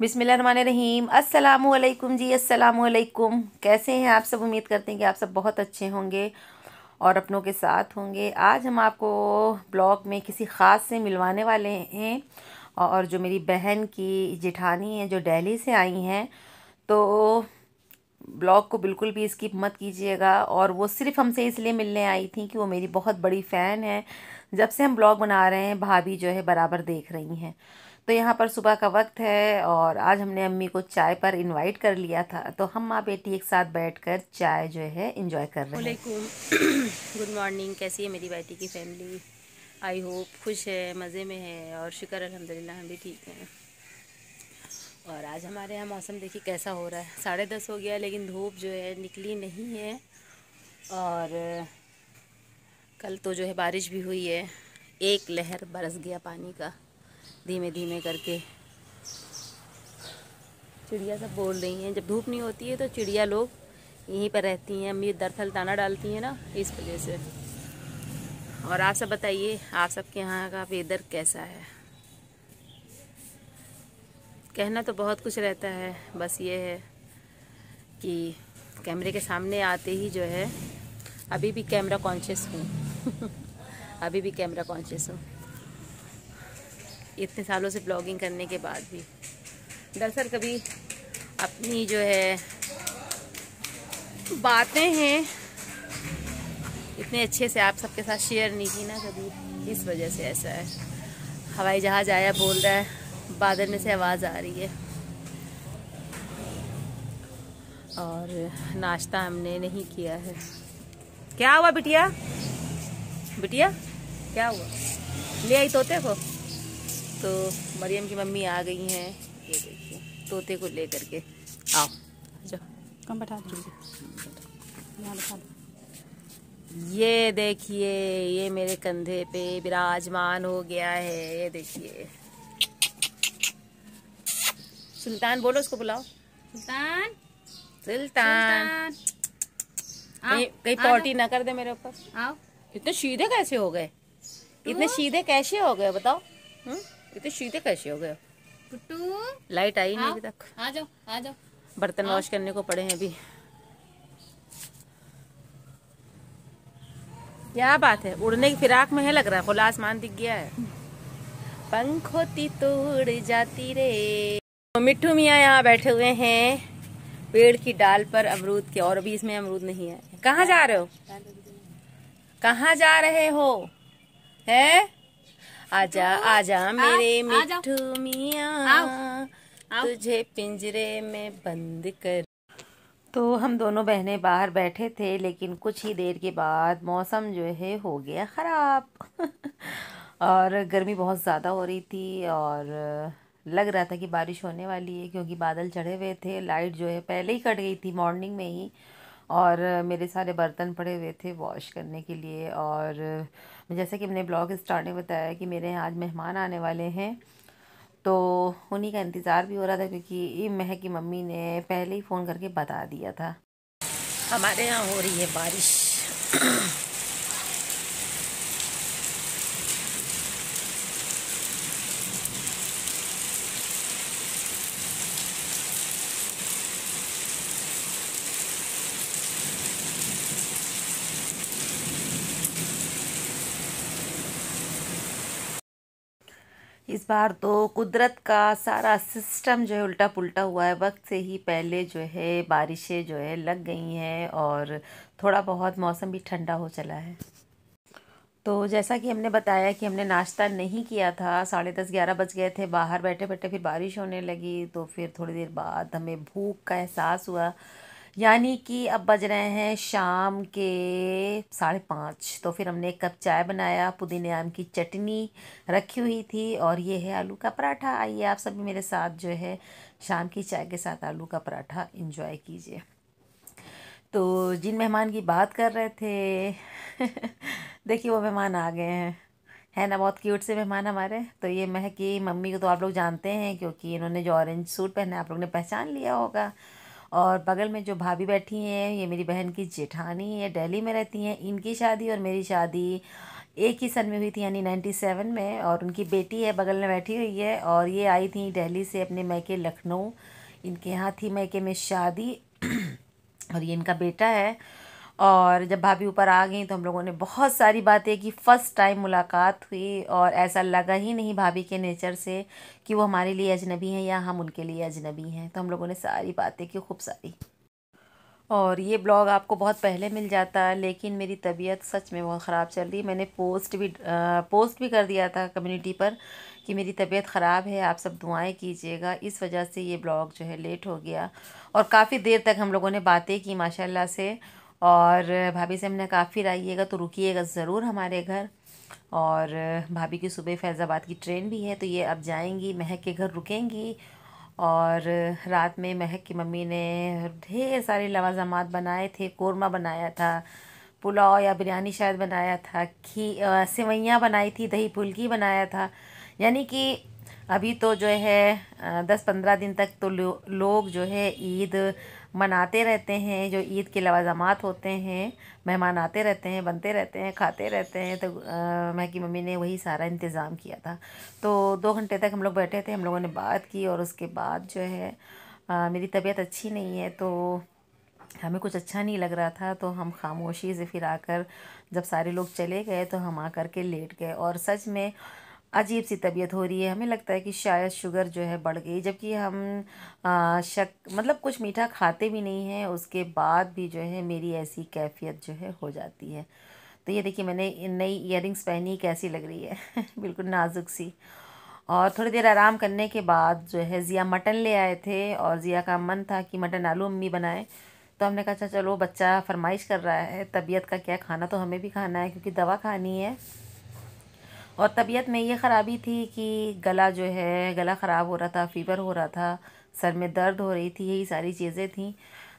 बिसमीम अल्लाम जी अस्सलाम कैसे हैं आप सब उम्मीद करते हैं कि आप सब बहुत अच्छे होंगे और अपनों के साथ होंगे आज हम आपको ब्लॉग में किसी ख़ास से मिलवाने वाले हैं और जो मेरी बहन की जिठानी है जो दिल्ली से आई हैं तो ब्लॉग को बिल्कुल भी स्किप मत कीजिएगा और वो सिर्फ हमसे इसलिए मिलने आई थी कि वो मेरी बहुत बड़ी फ़ैन है जब से हम ब्लॉग बना रहे हैं भाभी जो है बराबर देख रही हैं तो यहाँ पर सुबह का वक्त है और आज हमने अम्मी को चाय पर इनवाइट कर लिया था तो हम माँ बेटी एक साथ बैठकर चाय जो है इंजॉय कर रहे हैं गुड मॉर्निंग कैसी है मेरी बेटी की फैमिली आई होप खुश है मज़े में है और शुक्र अलहमदिल्ला हम भी ठीक हैं और आज हमारे यहाँ मौसम देखिए कैसा हो रहा है साढ़े दस हो गया लेकिन धूप जो है निकली नहीं है और कल तो जो है बारिश भी हुई है एक लहर बरस गया पानी का धीमे धीमे करके चिड़िया सब बोल रही हैं जब धूप नहीं होती है तो चिड़िया लोग यहीं पर रहती हैं अम्मी दरअसल दाना डालती हैं ना इस वजह से और आप सब बताइए आप सबके यहाँ का वेदर कैसा है कहना तो बहुत कुछ रहता है बस ये है कि कैमरे के सामने आते ही जो है अभी भी कैमरा कॉन्शियस हूँ अभी भी कैमरा कॉन्शियस हूँ इतने सालों से ब्लॉगिंग करने के बाद भी दरअसल कभी अपनी जो है बातें हैं इतने अच्छे से आप सबके साथ शेयर नहीं की ना कभी इस वजह से ऐसा है हवाई जहाज़ आया बोल रहा है बादल में से आवाज़ आ रही है और नाश्ता हमने नहीं किया है क्या हुआ बिटिया बिटिया क्या हुआ ले आई तोते को तो मरियम की मम्मी आ गई हैं ये देखिए तोते को ले करके आओ जाओ कम बैठा ये देखिए ये मेरे कंधे पे विराजमान हो गया है ये देखिए सुल्तान बोलो उसको बुलाओ सुल्तान सुल्तान कहीं कहीं पॉटी ना कर दे मेरे ऊपर आओ इतने सीधे कैसे हो गए तो इतने सीधे कैसे हो गए बताओ हुँ? हम्म? ये तो सीधे कैसे हो गए लाइट आई नहीं हाँ, अभी तक आ जाओ आ जाओ बर्तन वॉश हाँ। करने को पड़े हैं अभी क्या बात है उड़ने की फिराक में है लग रहा है खुला आसमान दिख गया है पंख होती तो उड़ जाती रे तो मिट्टू मियाँ यहाँ बैठे हुए हैं पेड़ की डाल पर अमरूद के और अभी इसमें अमरूद नहीं है कहाँ जा रहे हो कहाँ जा रहे हो हैं आजा आजा मेरे मिठू मिया तुझे पिंजरे में बंद कर तो हम दोनों बहनें बाहर बैठे थे लेकिन कुछ ही देर के बाद मौसम जो है हो गया ख़राब और गर्मी बहुत ज़्यादा हो रही थी और लग रहा था कि बारिश होने वाली है क्योंकि बादल चढ़े हुए थे लाइट जो है पहले ही कट गई थी मॉर्निंग में ही और मेरे सारे बर्तन पड़े हुए थे वॉश करने के लिए और जैसे कि मैंने ब्लॉग स्टार्ट में बताया कि मेरे यहाँ आज मेहमान आने वाले हैं तो उन्हीं का इंतज़ार भी हो रहा था क्योंकि मह की मम्मी ने पहले ही फ़ोन करके बता दिया था हमारे यहाँ हो रही है बारिश इस बार तो कुदरत का सारा सिस्टम जो है उल्टा पुल्टा हुआ है वक्त से ही पहले जो है बारिशें जो है लग गई हैं और थोड़ा बहुत मौसम भी ठंडा हो चला है तो जैसा कि हमने बताया कि हमने नाश्ता नहीं किया था साढ़े दस ग्यारह बज गए थे बाहर बैठे बैठे फिर बारिश होने लगी तो फिर थोड़ी देर बाद हमें भूख का एहसास हुआ यानी कि अब बज रहे हैं शाम के साढ़े पाँच तो फिर हमने एक कप चाय बनाया पुदीने आम की चटनी रखी हुई थी और ये है आलू का पराठा आइए आप सभी मेरे साथ जो है शाम की चाय के साथ आलू का पराठा इंजॉय कीजिए तो जिन मेहमान की बात कर रहे थे देखिए वो मेहमान आ गए हैं है ना बहुत क्यूट से मेहमान हमारे तो ये महक कि मम्मी को तो आप लोग जानते हैं क्योंकि इन्होंने जो ऑरेंज सूट पहना है आप लोग ने पहचान लिया होगा और बगल में जो भाभी बैठी हैं ये मेरी बहन की जेठानी है दिल्ली में रहती हैं इनकी शादी और मेरी शादी एक ही सन में हुई थी यानी नाइन्टी सेवन में और उनकी बेटी है बगल में बैठी हुई है और ये आई थी दिल्ली से अपने मैके लखनऊ इनके यहाँ थी मैके में शादी और ये इनका बेटा है और जब भाभी ऊपर आ गई तो हम लोगों ने बहुत सारी बातें की फ़र्स्ट टाइम मुलाकात हुई और ऐसा लगा ही नहीं भाभी के नेचर से कि वो हमारे लिए अजनबी हैं या हम उनके लिए अजनबी हैं तो हम लोगों ने सारी बातें की खूब सारी और ये ब्लॉग आपको बहुत पहले मिल जाता है लेकिन मेरी तबीयत सच में बहुत ख़राब चल रही मैंने पोस्ट भी आ, पोस्ट भी कर दिया था कम्युनिटी पर कि मेरी तबीयत ख़राब है आप सब दुआएं कीजिएगा इस वजह से ये ब्लॉग जो है लेट हो गया और काफ़ी देर तक हम लोगों ने बातें की माशाल्लाह से और भाभी से हमने काफ़ी आइएगा तो रुकिएगा ज़रूर हमारे घर और भाभी की सुबह फैज़ाबाद की ट्रेन भी है तो ये अब जाएंगी महक के घर रुकेंगी और रात में महक की मम्मी ने ढेर सारे लवाजमात बनाए थे कोरमा बनाया था पुलाव या बिरयानी शायद बनाया था खी सेवैयाँ बनाई थी दही फुल्की बनाया था यानी कि अभी तो जो है दस पंद्रह दिन तक तो लो, लोग जो है ईद मनाते रहते हैं जो ईद के लवाजमात होते हैं मेहमान आते रहते हैं बनते रहते हैं खाते रहते हैं तो मैं की मम्मी ने वही सारा इंतज़ाम किया था तो दो घंटे तक हम लोग बैठे थे हम लोगों ने बात की और उसके बाद जो है आ, मेरी तबीयत अच्छी नहीं है तो हमें कुछ अच्छा नहीं लग रहा था तो हम खामोशी से फिर आकर जब सारे लोग चले गए तो हम आकर के लेट गए और सच में अजीब सी तबीयत हो रही है हमें लगता है कि शायद शुगर जो है बढ़ गई जबकि हम आ, शक मतलब कुछ मीठा खाते भी नहीं हैं उसके बाद भी जो है मेरी ऐसी कैफियत जो है हो जाती है तो ये देखिए मैंने नई इयर पहनी कैसी लग रही है बिल्कुल नाजुक सी और थोड़ी देर आराम करने के बाद जो है ज़िया मटन ले आए थे और ज़िया का मन था कि मटन आलू अम्मी बनाए तो हमने कहा अच्छा, चलो बच्चा फरमाइश कर रहा है तबीयत का क्या खाना तो हमें भी खाना है क्योंकि दवा खानी है और तबीयत में ये ख़राबी थी कि गला जो है गला ख़राब हो रहा था फ़ीवर हो रहा था सर में दर्द हो रही थी यही सारी चीज़ें थी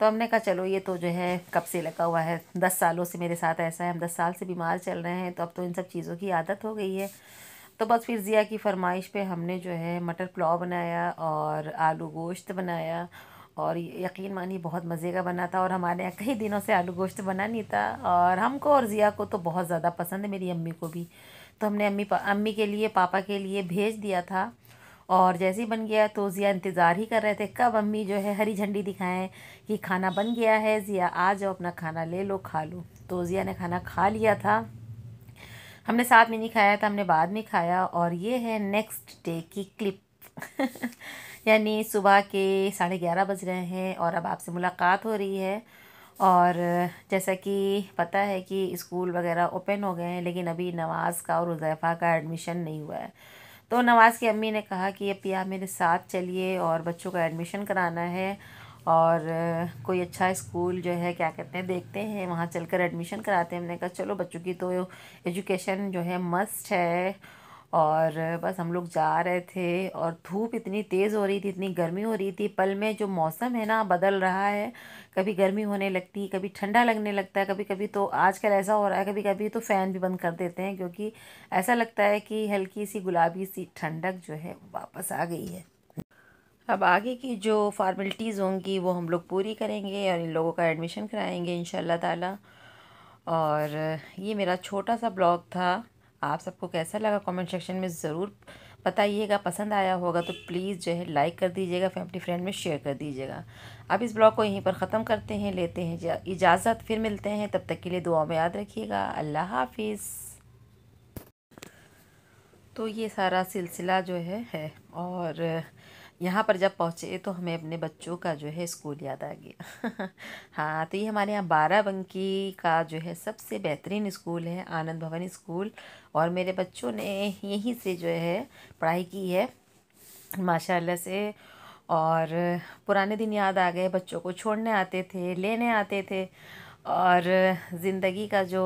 तो हमने कहा चलो ये तो जो है कब से लगा हुआ है दस सालों से मेरे साथ ऐसा है हम दस साल से बीमार चल रहे हैं तो अब तो इन सब चीज़ों की आदत हो गई है तो बस फिर ज़िया की फरमाइश पे हमने जो है मटर पुलाव बनाया और आलू गोश्त बनाया और यकीन मानिए बहुत मज़े का बना था और हमारे यहाँ कई दिनों से आलू गोश्त बना नहीं था और हमको और ज़िया को तो बहुत ज़्यादा पसंद है मेरी अम्मी को भी तो हमने अम्मी अम्मी के लिए पापा के लिए भेज दिया था और जैसे ही बन गया तो ज़िया इंतज़ार ही कर रहे थे कब अम्मी जो है हरी झंडी दिखाएं कि खाना बन गया है ज़िया आ जाओ अपना खाना ले लो खा लो तो ज़िया ने खाना खा लिया था हमने साथ में नहीं खाया था हमने बाद में खाया और ये है नेक्स्ट डे की क्लिप यानी सुबह के साढ़े ग्यारह बज रहे हैं और अब आपसे मुलाकात हो रही है और जैसा कि पता है कि स्कूल वगैरह ओपन हो गए हैं लेकिन अभी नवाज़ का और उजैफ़ा का एडमिशन नहीं हुआ है तो नवाज़ की अम्मी ने कहा कि अब आप मेरे साथ चलिए और बच्चों का एडमिशन कराना है और कोई अच्छा स्कूल जो है क्या कहते हैं देखते हैं वहाँ चलकर एडमिशन कराते हैं हमने कहा चलो बच्चों की तो एजुकेशन जो है मस्ट है और बस हम लोग जा रहे थे और धूप इतनी तेज़ हो रही थी इतनी गर्मी हो रही थी पल में जो मौसम है ना बदल रहा है कभी गर्मी होने लगती कभी ठंडा लगने लगता है कभी कभी तो आजकल ऐसा हो रहा है कभी कभी तो फ़ैन भी बंद कर देते हैं क्योंकि ऐसा लगता है कि हल्की सी गुलाबी सी ठंडक जो है वापस आ गई है अब आगे की जो फॉर्मेलिटीज़ होंगी वो हम लोग पूरी करेंगे और इन लोगों का एडमिशन कराएँगे इन शाला और ये मेरा छोटा सा ब्लॉग था आप सबको कैसा लगा कमेंट सेक्शन में ज़रूर बताइएगा पसंद आया होगा तो प्लीज़ जो है लाइक कर दीजिएगा फैमिली फ्रेंड में शेयर कर दीजिएगा अब इस ब्लॉग को यहीं पर ख़त्म करते हैं लेते हैं इजाज़त फिर मिलते हैं तब तक के लिए दुआ में याद रखिएगा अल्लाह हाफिज़ तो ये सारा सिलसिला जो है है और यहाँ पर जब पहुँचे तो हमें अपने बच्चों का जो है स्कूल याद आ गया हाँ तो ये हमारे यहाँ बाराबंकी का जो है सबसे बेहतरीन स्कूल है आनंद भवन स्कूल और मेरे बच्चों ने यहीं से जो है पढ़ाई की है माशाल्लाह से और पुराने दिन याद आ गए बच्चों को छोड़ने आते थे लेने आते थे और ज़िंदगी का जो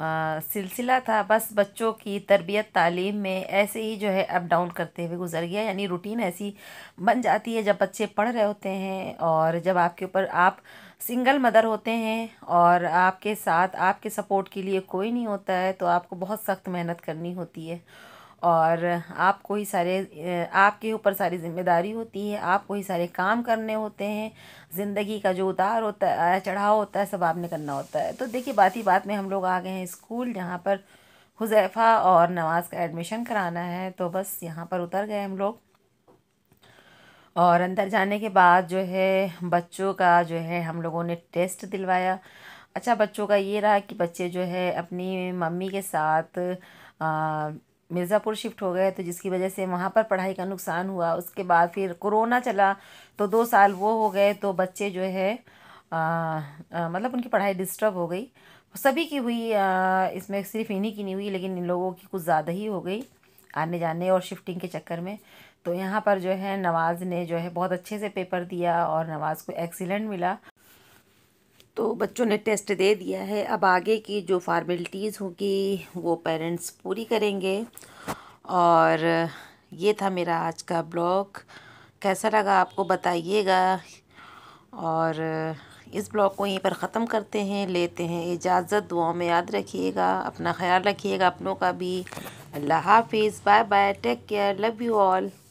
सिलसिला था बस बच्चों की तरबियत तालीम में ऐसे ही जो है अप डाउन करते हुए गुजर गया यानी रूटीन ऐसी बन जाती है जब बच्चे पढ़ रहे होते हैं और जब आपके ऊपर आप सिंगल मदर होते हैं और आपके साथ आपके सपोर्ट के लिए कोई नहीं होता है तो आपको बहुत सख्त मेहनत करनी होती है और आपको ही सारे आपके ऊपर सारी जिम्मेदारी होती है आपको ही सारे काम करने होते हैं ज़िंदगी का जो उतार होता है चढ़ाव होता है सब आपने करना होता है तो देखिए बात ही बात में हम लोग आ गए हैं स्कूल जहाँ पर हुजैफ़ा और नवाज़ का एडमिशन कराना है तो बस यहाँ पर उतर गए हम लोग और अंदर जाने के बाद जो है बच्चों का जो है हम लोगों ने टेस्ट दिलवाया अच्छा बच्चों का ये रहा कि बच्चे जो है अपनी मम्मी के साथ आ, मिर्ज़ापुर शिफ्ट हो गए तो जिसकी वजह से वहाँ पर पढ़ाई का नुकसान हुआ उसके बाद फिर कोरोना चला तो दो साल वो हो गए तो बच्चे जो है आ, आ, मतलब उनकी पढ़ाई डिस्टर्ब हो गई सभी की हुई आ, इसमें सिर्फ इन्हीं की नहीं हुई लेकिन इन लोगों की कुछ ज़्यादा ही हो गई आने जाने और शिफ्टिंग के चक्कर में तो यहाँ पर जो है नवाज़ ने जो है बहुत अच्छे से पेपर दिया और नवाज़ को एक्सीलेंट मिला तो बच्चों ने टेस्ट दे दिया है अब आगे की जो फॉर्मेलिटीज़ होगी वो पेरेंट्स पूरी करेंगे और ये था मेरा आज का ब्लॉग कैसा लगा आपको बताइएगा और इस ब्लॉग को यहीं पर ख़त्म करते हैं लेते हैं इजाज़त दुआओं में याद रखिएगा अपना ख्याल रखिएगा अपनों का भी अल्लाह हाफिज़ bye bye take care love you all